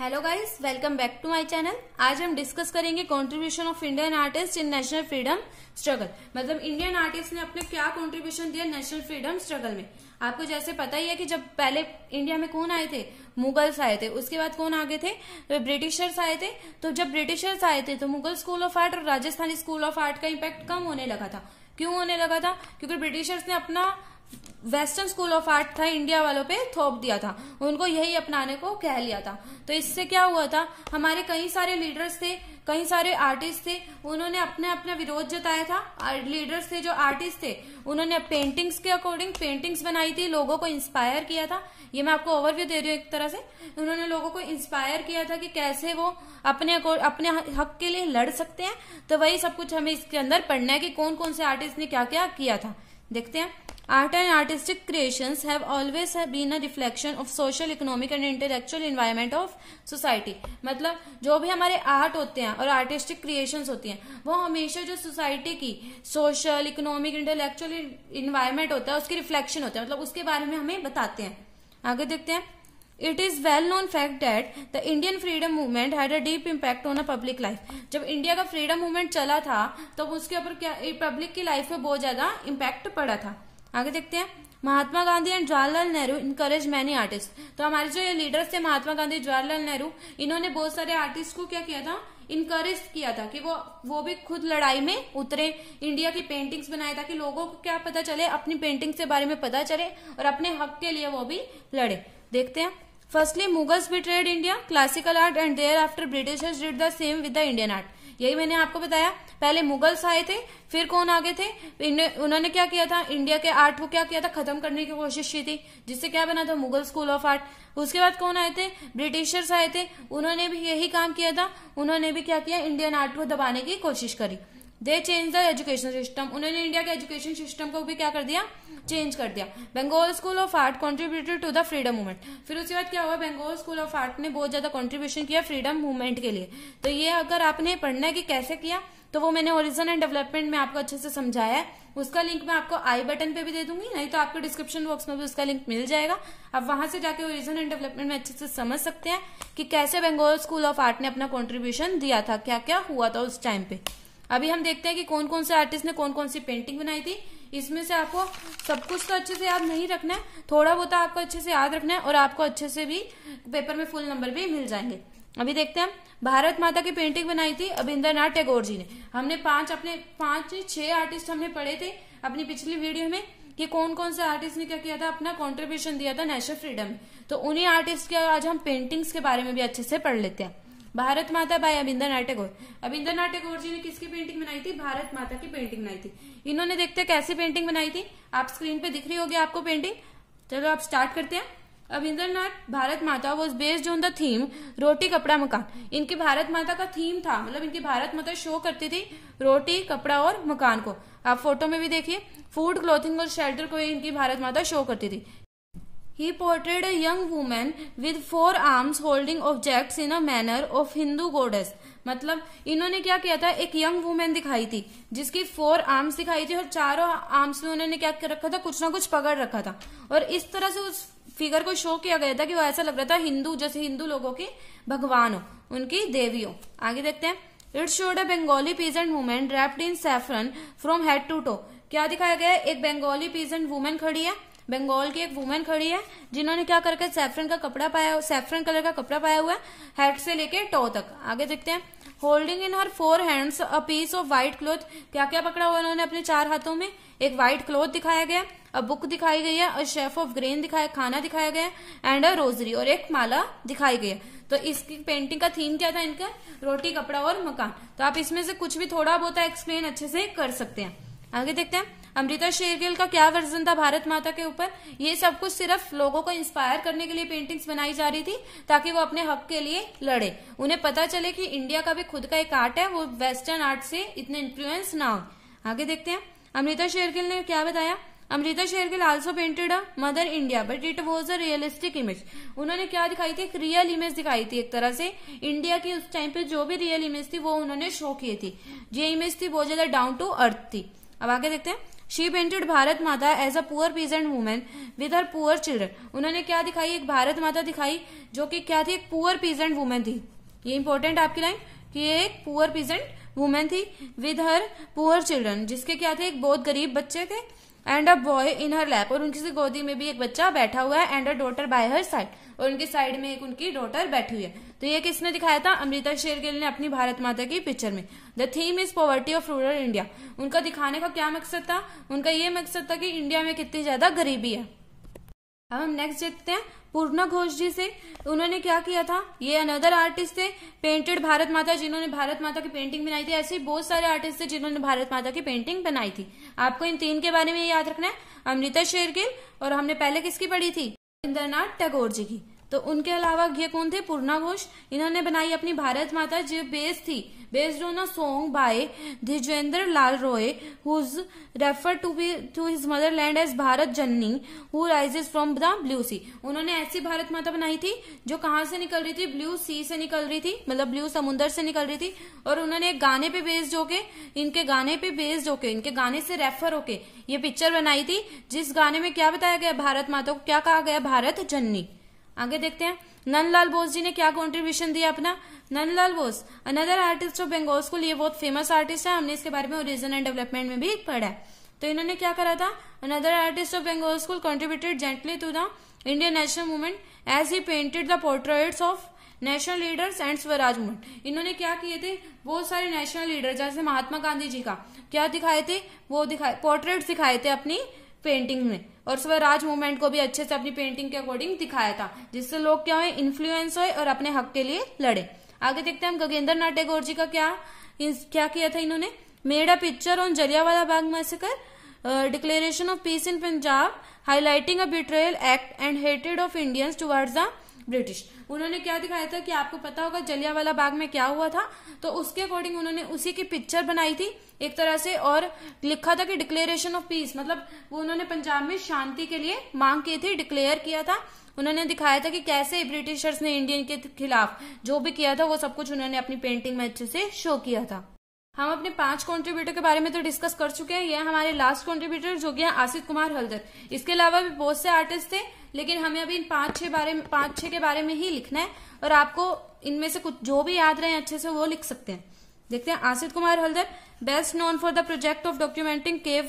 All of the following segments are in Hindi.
Hello guys welcome back to my channel आज हम डिस्कस करेंगे contribution of Indian artist in national freedom struggle मतलब इंडियन आर्टिस्ट ने अपने क्या कंट्रीब्यूशन दिया नेशनल फ्रीडम स्ट्रगल में आपको जैसे पता ही है कि जब पहले इंडिया में कौन आए थे मुगल्स आए थे उसके बाद कौन आगे थे ब्रिटिशर्स तो आए थे तो जब ब्रिटिशर्स आए थे तो मुगल स्कूल ऑफ आर्ट और राजस्थानी स्कूल ऑफ आर्ट का इम्पैक्ट कम होने लगा था क्यों होने लगा था क्योंकि ब्रिटिशर्स ने अपना वेस्टर्न स्कूल ऑफ आर्ट था इंडिया वालों पे थोप दिया था उनको यही अपनाने को कह लिया था तो इससे क्या हुआ था हमारे कई सारे लीडर्स थे कई सारे आर्टिस्ट थे उन्होंने अपने अपने विरोध जताया था लीडर्स थे जो आर्टिस्ट थे उन्होंने पेंटिंग्स के अकॉर्डिंग पेंटिंग्स बनाई थी लोगों को इंस्पायर किया था ये मैं आपको ओवरव्यू दे रही हूँ एक तरह से उन्होंने लोगों को इंस्पायर किया था कि कैसे वो अपने अपने हक के लिए लड़ सकते हैं तो वही सब कुछ हमें इसके अंदर पढ़ना है कि कौन कौन से आर्टिस्ट ने क्या क्या किया था देखते हैं Art and artistic creations have always been a reflection of social, economic and intellectual environment of society. मतलब जो भी हमारे आर्ट होते हैं और आर्टिस्टिक क्रिएशंस होती हैं वो हमेशा जो सोसाइटी की सोशल इकोनॉमिक इंटेलेक्चुअल इन्वायरमेंट होता है उसकी रिफ्लेक्शन होता है मतलब उसके बारे में हमें बताते हैं आगे देखते हैं it is well known fact that the Indian freedom movement had a deep impact on a public life जब इंडिया का फ्रीडम मूवमेंट चला था तब तो उसके ऊपर क्या पब्लिक की लाइफ में बहुत ज्यादा इम्पैक्ट पड़ा था आगे देखते हैं Mahatma Gandhi and Jawaharlal Nehru encourage many artist तो हमारे जो ये लीडर्स थे महात्मा गांधी जवाहरलाल नेहरू इन्होंने बहुत सारे आर्टिस्ट को क्या किया था इनकरेज किया था कि वो वो भी खुद लड़ाई में उतरे इंडिया की पेंटिंग्स बनाए ताकि लोगों को क्या पता चले अपनी पेंटिंग्स के बारे में पता चले और अपने हक के लिए वो भी लड़े देखते हैं firstly Mughals betrayed India classical art and there after britishers did the same with the Indian art यही मैंने आपको बताया पहले मुगल्स आए थे फिर कौन आगे थे उन्होंने क्या किया था इंडिया के आर्ट को क्या किया था खत्म करने की कोशिश की थी जिससे क्या बना था मुगल स्कूल ऑफ आर्ट उसके बाद कौन आए थे ब्रिटिशर्स आए थे उन्होंने भी यही काम किया था उन्होंने भी क्या किया इंडियन आर्ट को दबाने की कोशिश करी they change the education system उन्होंने इंडिया के एजुकेशन सिस्टम को भी क्या कर दिया चेंज कर दिया Bengal school of art contributed to the freedom movement फिर उसके बाद क्या हुआ बंगाल स्कूल ऑफ आर्ट ने बहुत ज्यादा कॉन्ट्रीब्यूशन किया फ्रीडम मूवमेंट के लिए तो ये अगर आपने पढ़ना है कि कैसे किया तो वो मैंने ओरिजन एंड डेवलपमेंट में आपको अच्छे से समझाया है उसका लिंक मैं आपको आई बटन पे भी दे दूंगी नहीं तो आपको डिस्क्रिप्शन बॉक्स में भी उसका लिंक मिल जाएगा आप वहां से जाके ओरिजन एंड डेवलपमेंट में अच्छे से समझ सकते हैं कि कैसे बंगाल स्कूल ऑफ आर्ट ने अपना कॉन्ट्रीब्यूशन दिया था क्या क्या हुआ था उस टाइम पे अभी हम देखते हैं कि कौन कौन से आर्टिस्ट ने कौन कौन सी पेंटिंग बनाई थी इसमें से आपको सब कुछ तो अच्छे से याद नहीं रखना है थोड़ा बहुत तो आपको अच्छे से याद रखना है और आपको अच्छे से भी पेपर में फुल नंबर भी मिल जाएंगे अभी देखते हैं भारत माता की पेंटिंग बनाई थी नाथ टैगोर जी ने हमने पांच अपने पांच छह आर्टिस्ट हमने पढ़े थे अपनी पिछली वीडियो में कि कौन कौन से आर्टिस्ट ने क्या किया था अपना कंट्रीब्यूशन दिया था नेशनल फ्रीडम तो उन्हीं आर्टिस्ट के आज हम पेंटिंग्स के बारे में भी अच्छे से पढ़ लेते हैं भारत माता बाय अबिंदर नाट्य गौर अबिंदर नाट्य गौर जी ने किसकी पेंटिंग बनाई थी भारत माता की पेंटिंग बनाई थी इन्होंने देखते कैसी पेंटिंग बनाई थी आप स्क्रीन पे दिख रही होगी आपको पेंटिंग चलो आप स्टार्ट करते हैं Nath Bharat Mata was based on the theme roti kapda makaan इनकी भारत माता का थीम था मतलब इनकी भारत माता शो करती थी रोटी कपड़ा और मकान को आप फोटो में भी देखिए फूड क्लोथिंग और शेल्टर को इनकी भारत माता शो करती थी He portrayed a young woman with four arms holding objects in a manner of Hindu goddess. मतलब इन्होंने क्या किया था एक यंग वुमेन दिखाई थी जिसकी फोर आर्म्स दिखाई थी और चारों आर्म्स में उन्होंने क्या रखा था कुछ ना कुछ पकड़ रखा था और इस तरह से उस फिगर को शो किया गया था कि वो ऐसा लग रहा था हिंदू जैसे हिंदू लोगों के भगवान हो उनकी देवी हो आगे देखते हैं it showed a Bengali peasant women draped in saffron from head to toe क्या दिखाया गया एक बेंगोली पीजेंट वुमेन खड़ी है बंगाल की एक वुमेन खड़ी है जिन्होंने क्या करके सैफरन का कपड़ा पाया सैफरन कलर का कपड़ा पाया हुआ है हेड से लेके टो तक आगे देखते हैं holding in her four hands a piece of white cloth क्या क्या पकड़ा हुआ उन्होंने अपने चार हाथों में एक व्हाइट क्लोथ दिखाया गया अ बुक दिखाई गई है अ शेफ ऑफ ग्रेन दिखाया खाना दिखाया गया एंड अ रोजरी और एक माला दिखाई गई है तो इसकी पेंटिंग का थीम क्या था इनका रोटी कपड़ा और मकान तो आप इसमें से कुछ भी थोड़ा बहुत एक्सप्लेन अच्छे से कर सकते हैं आगे देखते हैं अमृता शेरगिल का क्या वर्जन था भारत माता के ऊपर ये सब कुछ सिर्फ लोगों को इंस्पायर करने के लिए पेंटिंग्स बनाई जा रही थी ताकि वो अपने हक के लिए लड़े उन्हें पता चले कि इंडिया का भी खुद का एक आर्ट है वो वेस्टर्न आर्ट से इतने इन्फ्लुएंस ना हो आगे देखते हैं अमृता शेरगिल ने क्या बताया Amrita Shergil also painted a mother India but it was a realistic image उन्होंने क्या दिखाई थी एक रियल इमेज दिखाई थी एक तरह से इंडिया की उस टाइम पे जो भी रियल इमेज थी वो उन्होंने शो की थी ये इमेज थी बहुत ज्यादा डाउन टू अर्थ थी अब आगे देखते हैं she painted Bharat Mata as a poor peasant women with her poor children उन्होंने क्या दिखाई एक भारत माता दिखाई जो कि क्या थी एक पुअर पीजेंट वुमेन थी ये इंपॉर्टेंट आपकी लाइन कि एक पुअर पीजेंट वुमेन थी विद हर पुअर चिल्ड्रन जिसके क्या थे एक बहुत गरीब बच्चे थे and a boy in her lap और उनकी गोदी में भी एक बच्चा बैठा हुआ है and a daughter by her side और उनके साइड में एक उनकी डॉटर बैठी हुई है तो ये किसने दिखाया था अमृता शेरगिल ने अपनी भारत माता की पिक्चर में the theme is poverty of rural India उनका दिखाने का क्या मकसद था उनका ये मकसद था कि इंडिया में कितनी ज्यादा गरीबी है अब हम नेक्स्ट देखते हैं पूर्णा घोष जी से उन्होंने क्या किया था ये अनदर आर्टिस्ट थे पेंटेड भारत माता जिन्होंने भारत माता की पेंटिंग बनाई थी ऐसे बहुत सारे आर्टिस्ट थे जिन्होंने भारत माता की पेंटिंग बनाई थी आपको इन तीन के बारे में याद रखना है अमृता शेरगिल और हमने पहले किसकी पढ़ी थी रविंद्रनाथ टैगोर जी की तो उनके अलावा ये कौन थे पूर्णा घोष इन्होंने बनाई अपनी भारत माता जो बेस थी based on a song by Dwijendra Lal Roy whose refer to be to his land as Bharat Janani who rises from the blue sea उन्होंने ऐसी भारत माता बनाई थी जो कहाँ से निकल रही थी ब्लू सी से निकल रही थी मतलब ब्लू समुन्दर से निकल रही थी और उन्होंने एक गाने पे बेस्ड होके इनके गाने पे बेस्ड होके इनके गाने से रेफर होके ये पिक्चर बनाई थी जिस गाने में क्या बताया गया भारत माता को क्या कहा गया भारत जननी आगे देखते हैं नंदलाल बोस जी ने क्या कंट्रीब्यूशन दिया अपना Nandlal Bose another artist of Bengal school ये बहुत फेमस आर्टिस्ट है हमने इसके बारे में ओरिजिन एंड डेवलपमेंट में भी पढ़ा है तो इन्होंने क्या करा था another artist of Bengal school contributed gently to the Indian national movement as he painted the portraits of national leaders and Swaraj movement इन्होंने क्या किए थे बहुत सारे नेशनल लीडर जैसे महात्मा गांधी जी का क्या दिखाए थे वो दिखाए पोर्ट्रेट दिखाए थे अपनी पेंटिंग में और स्वराज मूवमेंट को भी अच्छे से अपनी पेंटिंग के अकॉर्डिंग दिखाया था जिससे लोग क्या हुए इन्फ्लुएंस हुए और अपने हक के लिए लड़े आगे देखते हैं हम गगेंद्र नाथ टैगोर जी का क्या क्या किया था इन्होंने made a picture on Jallianwala Bagh massacre declaration of peace in Punjab highlighting a betrayal act and hated of Indians towards the British उन्होंने क्या दिखाया था कि आपको पता होगा जलियावाला बाग में क्या हुआ था तो उसके अकॉर्डिंग उन्होंने उसी की पिक्चर बनाई थी एक तरह से और लिखा था कि डिक्लेरेशन ऑफ पीस मतलब वो उन्होंने पंजाब में शांति के लिए मांग की थी डिक्लेयर किया था उन्होंने दिखाया था कि कैसे ब्रिटिशर्स ने इंडियन के खिलाफ जो भी किया था वो सब कुछ उन्होंने अपनी पेंटिंग में अच्छे से शो किया था हम अपने पांच कंट्रीब्यूटर के बारे में तो डिस्कस कर चुके हैं यह हमारे लास्ट कंट्रीब्यूटर जो कि आसिफ कुमार हल्दर इसके अलावा भी बहुत से आर्टिस्ट थे लेकिन हमें अभी इन पांच छह बारे में पांच छह के बारे में ही लिखना है और आपको इनमें से कुछ जो भी याद रहे अच्छे से वो लिख सकते हैं देखते हैं Asit Kumar Haldar best known for the project of documenting cave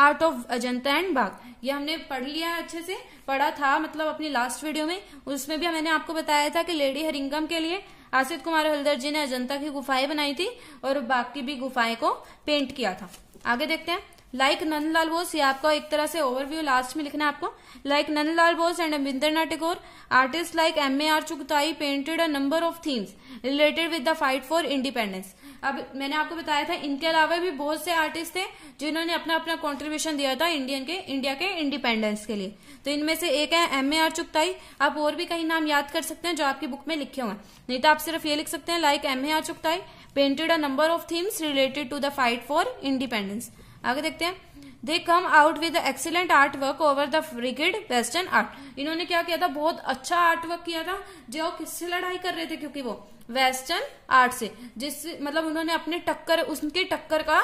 art of Ajanta and Bagh ये हमने पढ़ लिया अच्छे से पढ़ा था मतलब अपनी लास्ट वीडियो में उसमें भी मैंने आपको बताया था कि लेडी हरिंगम के लिए आसिद कुमार हल्दर जी ने अजंता की गुफाएं बनाई थी और बाग की भी गुफाएं को पेंट किया था आगे देखते हैं लाइक नंदलाल बोस ये आपका एक तरह से ओवरव्यू लास्ट में लिखना है आपको like Nandlal Bose and Rabindranath Tagore artist like M A R Chughtai painted a number of themes related with the fight for independence अब मैंने आपको बताया था इनके अलावा भी बहुत से आर्टिस्ट थे जिन्होंने अपना अपना कॉन्ट्रीब्यूशन दिया था इंडियन के इंडिया के इंडिपेंडेंस के लिए तो इनमें से एक है एम ए आर चुगताई आप और भी कहीं नाम याद कर सकते हैं जो आपकी बुक में लिखे हुए नहीं तो आप सिर्फ ये लिख सकते हैं like M A R Chughtai painted a number of themes related to the fight for independence आगे देखते हैं they come out with excellent art work over the frigid western art इन्होंने क्या किया था बहुत अच्छा आर्ट वर्क किया था जो किससे लड़ाई कर रहे थे क्योंकि वो वेस्टर्न आर्ट से जिस मतलब उन्होंने अपने टक्कर उसके टक्कर का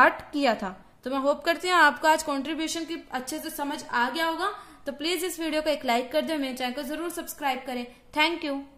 आर्ट किया था तो मैं होप करती हूँ आपका आज कॉन्ट्रीब्यूशन की अच्छे से समझ आ गया होगा तो प्लीज इस वीडियो को एक लाइक कर दो मेरे चैनल को जरूर सब्सक्राइब करें थैंक यू